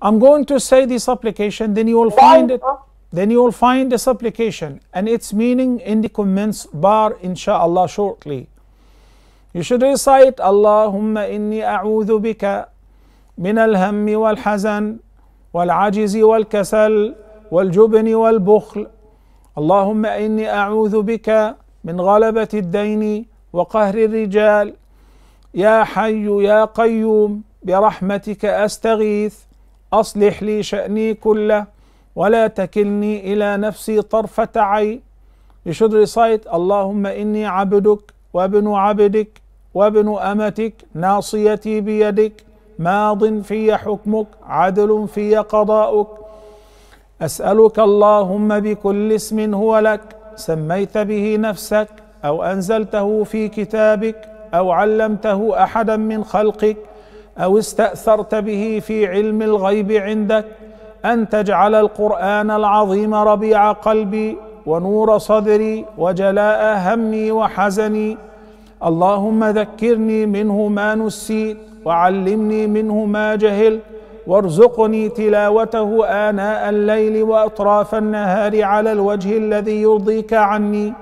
I'm going to say the supplication, then you will find it. Then you will find the supplication and its meaning in the comments bar, inshallah, shortly. You should recite, Allahumma inni a'udhu bika من الهم والحزن والعجز والكسل والجبن والبخل اللهم اني اعوذ بك من غلبه الدين وقهر الرجال يا حي يا قيوم برحمتك استغيث أصلح لي شأني كله ولا تكلني إلى نفسي طرفة عين You should recite اللهم إني عبدك وابن عبدك وابن أمتك ناصيتي بيدك ماض في حكمك عدل في قضاؤك أسألك اللهم بكل اسم هو لك سميت به نفسك أو أنزلته في كتابك أو علمته أحدا من خلقك او استاثرت به في علم الغيب عندك ان تجعل القران العظيم ربيع قلبي ونور صدري وجلاء همي وحزني اللهم ذكرني منه ما نسيت وعلمني منه ما جهلت وارزقني تلاوته آناء الليل وأطراف النهار على الوجه الذي يرضيك عني.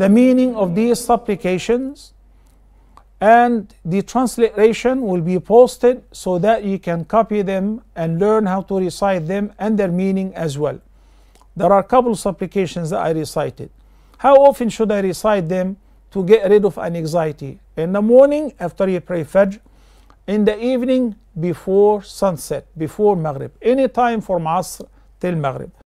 The meaning of these supplications and the translation will be posted so that you can copy them and learn how to recite them and their meaning as well. There are a couple of supplications that I recited. How often should I recite them to get rid of an anxiety? In the morning after you pray Fajr, in the evening before sunset, before Maghrib, any time from Asr till Maghrib.